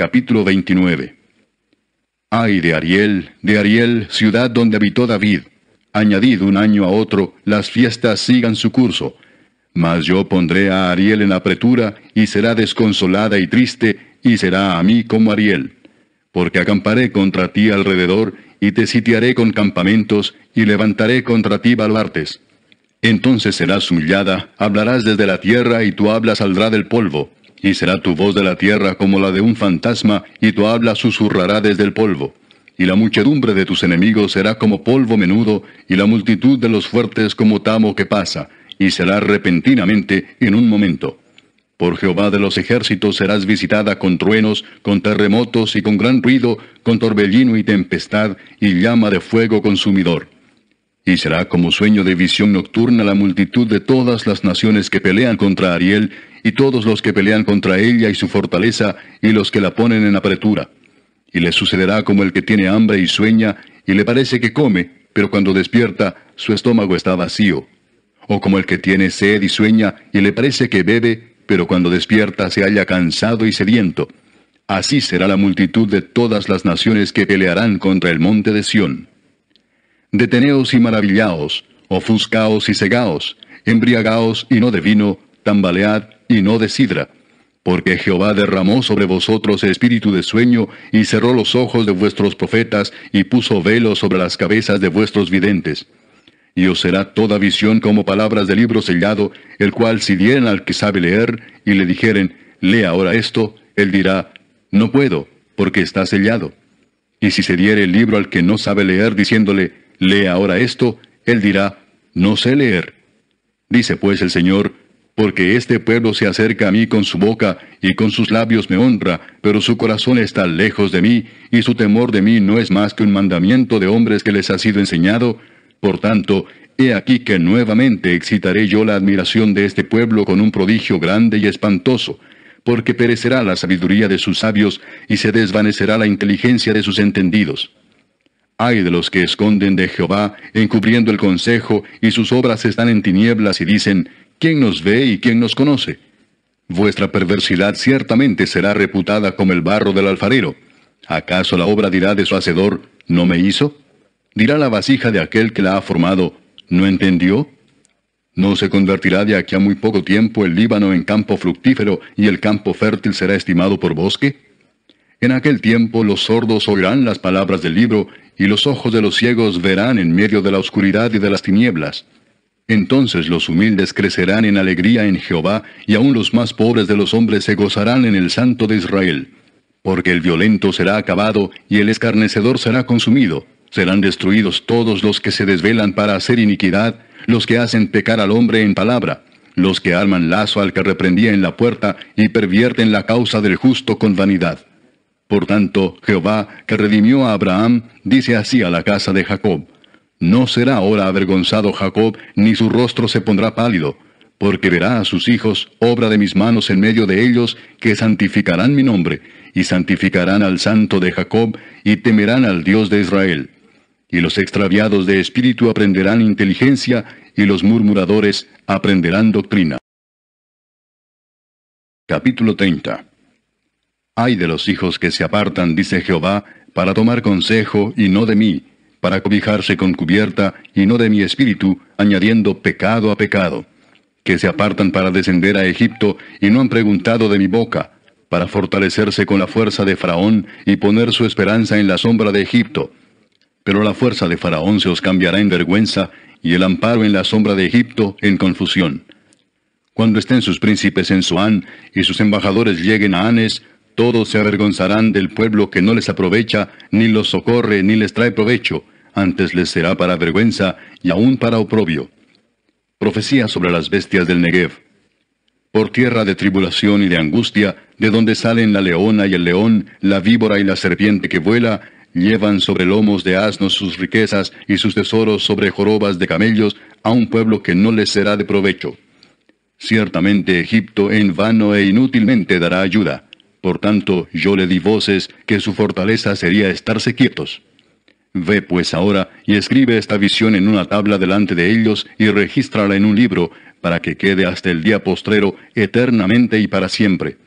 Capítulo 29 Ay de Ariel, de Ariel, ciudad donde habitó David. Añadid un año a otro, las fiestas sigan su curso. Mas yo pondré a Ariel en apretura, y será desconsolada y triste, y será a mí como Ariel. Porque acamparé contra ti alrededor, y te sitiaré con campamentos, y levantaré contra ti baluartes. Entonces serás humillada, hablarás desde la tierra, y tu habla saldrá del polvo y será tu voz de la tierra como la de un fantasma, y tu habla susurrará desde el polvo. Y la muchedumbre de tus enemigos será como polvo menudo, y la multitud de los fuertes como tamo que pasa, y será repentinamente en un momento. Por Jehová de los ejércitos serás visitada con truenos, con terremotos y con gran ruido, con torbellino y tempestad, y llama de fuego consumidor. Y será como sueño de visión nocturna la multitud de todas las naciones que pelean contra Ariel, y todos los que pelean contra ella y su fortaleza, y los que la ponen en apretura. Y le sucederá como el que tiene hambre y sueña, y le parece que come, pero cuando despierta, su estómago está vacío. O como el que tiene sed y sueña, y le parece que bebe, pero cuando despierta se halla cansado y sediento. Así será la multitud de todas las naciones que pelearán contra el monte de Sión. Deteneos y maravillaos, ofuscaos y cegaos, embriagaos y no de vino, tambalead y no de sidra, porque Jehová derramó sobre vosotros espíritu de sueño, y cerró los ojos de vuestros profetas, y puso velo sobre las cabezas de vuestros videntes. Y os será toda visión como palabras de libro sellado, el cual si dieren al que sabe leer, y le dijeren, lee ahora esto, él dirá, no puedo, porque está sellado. Y si se diere el libro al que no sabe leer, diciéndole, lee ahora esto, él dirá, no sé leer. Dice pues el Señor, porque este pueblo se acerca a mí con su boca y con sus labios me honra, pero su corazón está lejos de mí, y su temor de mí no es más que un mandamiento de hombres que les ha sido enseñado. Por tanto, he aquí que nuevamente excitaré yo la admiración de este pueblo con un prodigio grande y espantoso, porque perecerá la sabiduría de sus sabios y se desvanecerá la inteligencia de sus entendidos. Ay de los que esconden de Jehová, encubriendo el consejo, y sus obras están en tinieblas y dicen, ¿Quién nos ve y quién nos conoce? Vuestra perversidad ciertamente será reputada como el barro del alfarero. ¿Acaso la obra dirá de su hacedor, no me hizo? ¿Dirá la vasija de aquel que la ha formado, no entendió? ¿No se convertirá de aquí a muy poco tiempo el Líbano en campo fructífero y el campo fértil será estimado por bosque? En aquel tiempo los sordos oirán las palabras del libro y los ojos de los ciegos verán en medio de la oscuridad y de las tinieblas. Entonces los humildes crecerán en alegría en Jehová, y aun los más pobres de los hombres se gozarán en el Santo de Israel. Porque el violento será acabado, y el escarnecedor será consumido. Serán destruidos todos los que se desvelan para hacer iniquidad, los que hacen pecar al hombre en palabra, los que arman lazo al que reprendía en la puerta, y pervierten la causa del justo con vanidad. Por tanto, Jehová, que redimió a Abraham, dice así a la casa de Jacob, no será ahora avergonzado Jacob, ni su rostro se pondrá pálido, porque verá a sus hijos obra de mis manos en medio de ellos, que santificarán mi nombre, y santificarán al santo de Jacob, y temerán al Dios de Israel. Y los extraviados de espíritu aprenderán inteligencia, y los murmuradores aprenderán doctrina. Capítulo 30 Ay de los hijos que se apartan, dice Jehová, para tomar consejo y no de mí, para cobijarse con cubierta y no de mi espíritu, añadiendo pecado a pecado, que se apartan para descender a Egipto y no han preguntado de mi boca, para fortalecerse con la fuerza de Faraón y poner su esperanza en la sombra de Egipto. Pero la fuerza de Faraón se os cambiará en vergüenza y el amparo en la sombra de Egipto en confusión. Cuando estén sus príncipes en Suán y sus embajadores lleguen a Anes, todos se avergonzarán del pueblo que no les aprovecha, ni los socorre, ni les trae provecho, antes les será para vergüenza y aún para oprobio. Profecía sobre las bestias del Negev. Por tierra de tribulación y de angustia, de donde salen la leona y el león, la víbora y la serpiente que vuela, llevan sobre lomos de asnos sus riquezas y sus tesoros sobre jorobas de camellos a un pueblo que no les será de provecho. Ciertamente Egipto en vano e inútilmente dará ayuda. Por tanto, yo le di voces que su fortaleza sería estarse quietos. Ve pues ahora y escribe esta visión en una tabla delante de ellos y regístrala en un libro, para que quede hasta el día postrero eternamente y para siempre.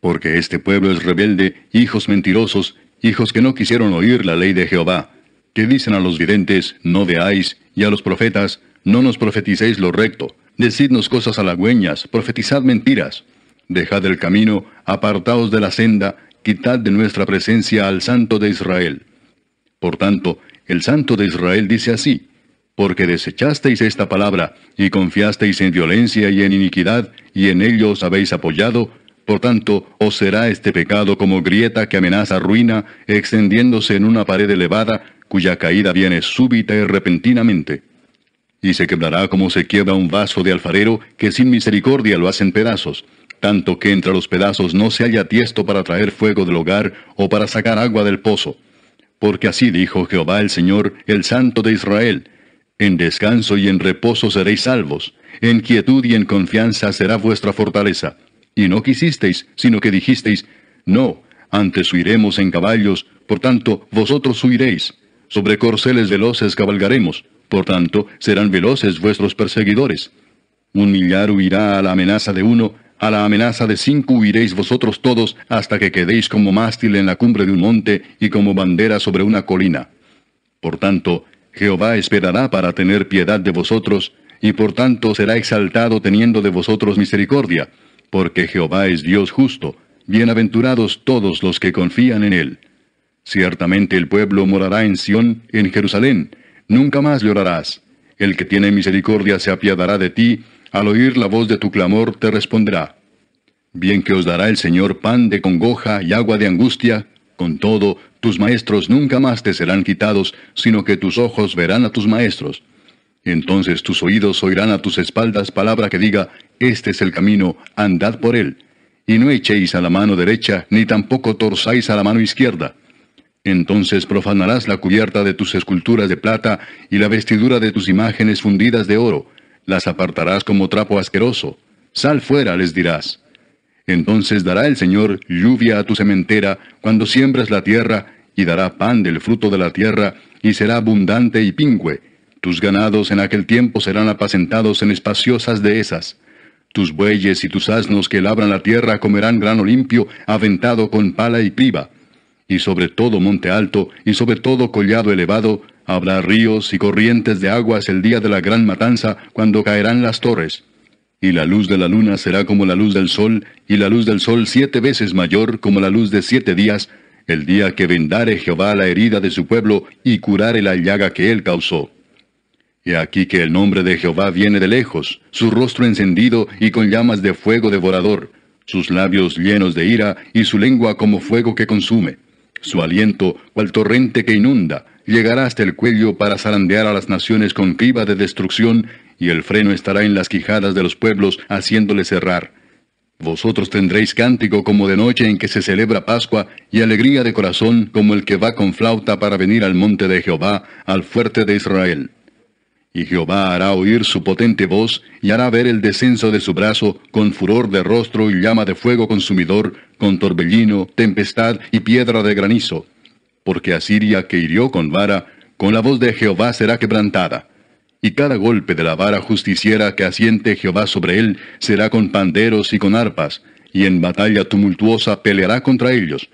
Porque este pueblo es rebelde, hijos mentirosos, hijos que no quisieron oír la ley de Jehová, que dicen a los videntes, no veáis, y a los profetas, no nos profeticéis lo recto, decidnos cosas halagüeñas, profetizad mentiras. Dejad el camino, apartaos de la senda, quitad de nuestra presencia al Santo de Israel. Por tanto, el Santo de Israel dice así, porque desechasteis esta palabra, y confiasteis en violencia y en iniquidad, y en ello os habéis apoyado, por tanto, os será este pecado como grieta que amenaza ruina, extendiéndose en una pared elevada, cuya caída viene súbita y repentinamente. Y se quebrará como se quiebra un vaso de alfarero, que sin misericordia lo hacen pedazos, tanto que entre los pedazos no se haya tiesto para traer fuego del hogar o para sacar agua del pozo. Porque así dijo Jehová el Señor, el Santo de Israel, en descanso y en reposo seréis salvos, en quietud y en confianza será vuestra fortaleza. Y no quisisteis, sino que dijisteis, no, antes huiremos en caballos, por tanto vosotros huiréis. Sobre corceles veloces cabalgaremos, por tanto serán veloces vuestros perseguidores. Un millar huirá a la amenaza de uno, a la amenaza de cinco huiréis vosotros todos hasta que quedéis como mástil en la cumbre de un monte y como bandera sobre una colina. Por tanto, Jehová esperará para tener piedad de vosotros, y por tanto será exaltado teniendo de vosotros misericordia, porque Jehová es Dios justo, bienaventurados todos los que confían en él. Ciertamente el pueblo morará en Sión, en Jerusalén, nunca más llorarás. El que tiene misericordia se apiadará de ti, al oír la voz de tu clamor te responderá. Bien que os dará el Señor pan de congoja y agua de angustia, con todo, tus maestros nunca más te serán quitados, sino que tus ojos verán a tus maestros. Entonces tus oídos oirán a tus espaldas palabra que diga, Este es el camino, andad por él. Y no echéis a la mano derecha, ni tampoco torzáis a la mano izquierda. Entonces profanarás la cubierta de tus esculturas de plata y la vestidura de tus imágenes fundidas de oro, las apartarás como trapo asqueroso. Sal fuera, les dirás. Entonces dará el Señor lluvia a tu sementera cuando siembras la tierra, y dará pan del fruto de la tierra, y será abundante y pingüe. Tus ganados en aquel tiempo serán apacentados en espaciosas dehesas. Tus bueyes y tus asnos que labran la tierra comerán grano limpio, aventado con pala y priva Y sobre todo monte alto, y sobre todo collado elevado, Habrá ríos y corrientes de aguas el día de la gran matanza, cuando caerán las torres. Y la luz de la luna será como la luz del sol, y la luz del sol siete veces mayor como la luz de siete días, el día que vendare Jehová la herida de su pueblo y curare la llaga que él causó. He aquí que el nombre de Jehová viene de lejos, su rostro encendido y con llamas de fuego devorador, sus labios llenos de ira y su lengua como fuego que consume, su aliento cual torrente que inunda, llegará hasta el cuello para zarandear a las naciones con criba de destrucción, y el freno estará en las quijadas de los pueblos, haciéndoles errar. Vosotros tendréis cántico como de noche en que se celebra Pascua, y alegría de corazón como el que va con flauta para venir al monte de Jehová, al fuerte de Israel. Y Jehová hará oír su potente voz, y hará ver el descenso de su brazo, con furor de rostro y llama de fuego consumidor, con torbellino, tempestad y piedra de granizo porque Asiria que hirió con vara, con la voz de Jehová será quebrantada. Y cada golpe de la vara justiciera que asiente Jehová sobre él será con panderos y con arpas, y en batalla tumultuosa peleará contra ellos.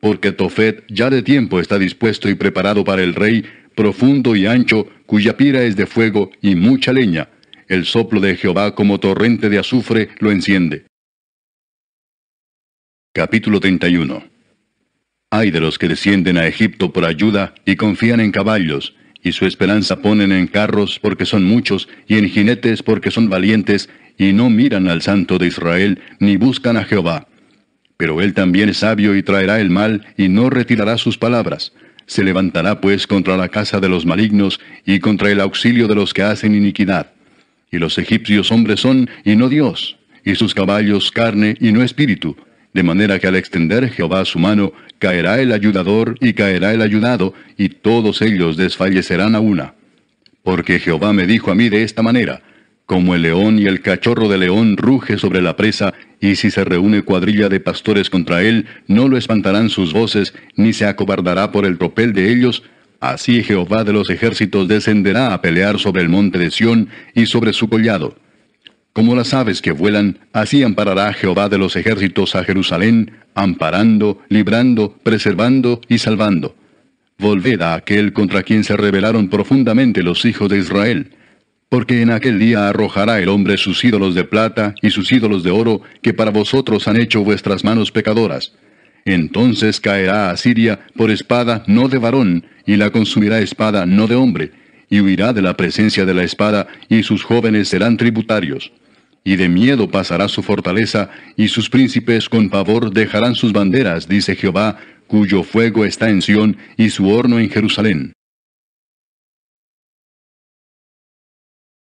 Porque Tofet ya de tiempo está dispuesto y preparado para el rey, profundo y ancho, cuya pira es de fuego y mucha leña. El soplo de Jehová como torrente de azufre lo enciende. Capítulo 31 de los que descienden a Egipto por ayuda y confían en caballos, y su esperanza ponen en carros porque son muchos, y en jinetes porque son valientes, y no miran al Santo de Israel, ni buscan a Jehová. Pero él también es sabio y traerá el mal, y no retirará sus palabras. Se levantará pues contra la casa de los malignos, y contra el auxilio de los que hacen iniquidad. Y los egipcios hombres son, y no Dios, y sus caballos carne, y no espíritu, de manera que al extender Jehová su mano, caerá el ayudador y caerá el ayudado, y todos ellos desfallecerán a una. Porque Jehová me dijo a mí de esta manera, como el león y el cachorro de león ruge sobre la presa, y si se reúne cuadrilla de pastores contra él, no lo espantarán sus voces, ni se acobardará por el tropel de ellos, así Jehová de los ejércitos descenderá a pelear sobre el monte de Sión y sobre su collado. Como las aves que vuelan, así amparará Jehová de los ejércitos a Jerusalén, amparando, librando, preservando y salvando. Volved a aquel contra quien se rebelaron profundamente los hijos de Israel, porque en aquel día arrojará el hombre sus ídolos de plata y sus ídolos de oro que para vosotros han hecho vuestras manos pecadoras. Entonces caerá a Siria por espada no de varón, y la consumirá espada no de hombre, y huirá de la presencia de la espada, y sus jóvenes serán tributarios. Y de miedo pasará su fortaleza, y sus príncipes con pavor dejarán sus banderas, dice Jehová, cuyo fuego está en Sión y su horno en Jerusalén.